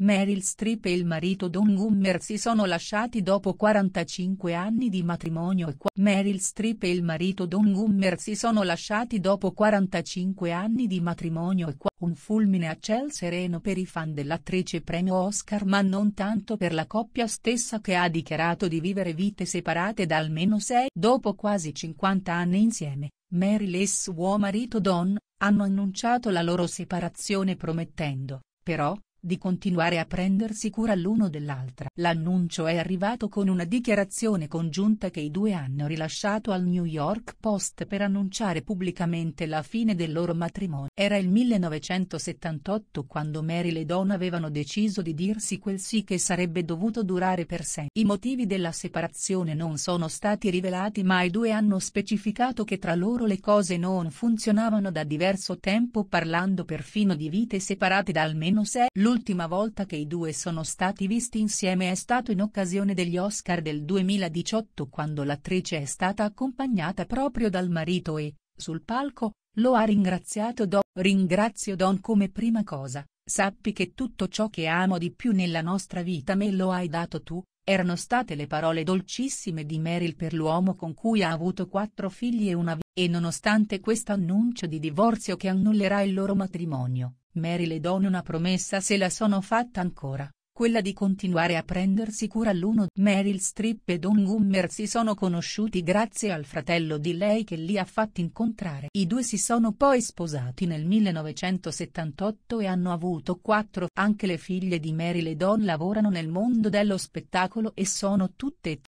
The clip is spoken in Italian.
Meryl Streep e il marito Don Gummer si sono lasciati dopo 45 anni di matrimonio e Meryl Streep e il marito Don Gummer si sono lasciati dopo 45 anni di matrimonio e un fulmine a ciel sereno per i fan dell'attrice premio Oscar ma non tanto per la coppia stessa che ha dichiarato di vivere vite separate da almeno 6 dopo quasi 50 anni insieme. Meryl e suo marito Don, hanno annunciato la loro separazione promettendo, però, di continuare a prendersi cura l'uno dell'altra. L'annuncio è arrivato con una dichiarazione congiunta che i due hanno rilasciato al New York Post per annunciare pubblicamente la fine del loro matrimonio. Era il 1978 quando Mary e Don avevano deciso di dirsi quel sì che sarebbe dovuto durare per sé. I motivi della separazione non sono stati rivelati ma i due hanno specificato che tra loro le cose non funzionavano da diverso tempo parlando perfino di vite separate da almeno sei L'ultima volta che i due sono stati visti insieme è stato in occasione degli Oscar del 2018 quando l'attrice è stata accompagnata proprio dal marito e, sul palco, lo ha ringraziato Do. Ringrazio Don come prima cosa, sappi che tutto ciò che amo di più nella nostra vita me lo hai dato tu, erano state le parole dolcissime di Meryl per l'uomo con cui ha avuto quattro figli e una vita, e nonostante questo annuncio di divorzio che annullerà il loro matrimonio, Mary le Don una promessa se la sono fatta ancora, quella di continuare a prendersi cura l'uno. Meryl Streep e Don Gummer si sono conosciuti grazie al fratello di lei che li ha fatti incontrare. I due si sono poi sposati nel 1978 e hanno avuto quattro. Anche le figlie di Mary le Don lavorano nel mondo dello spettacolo e sono tutte e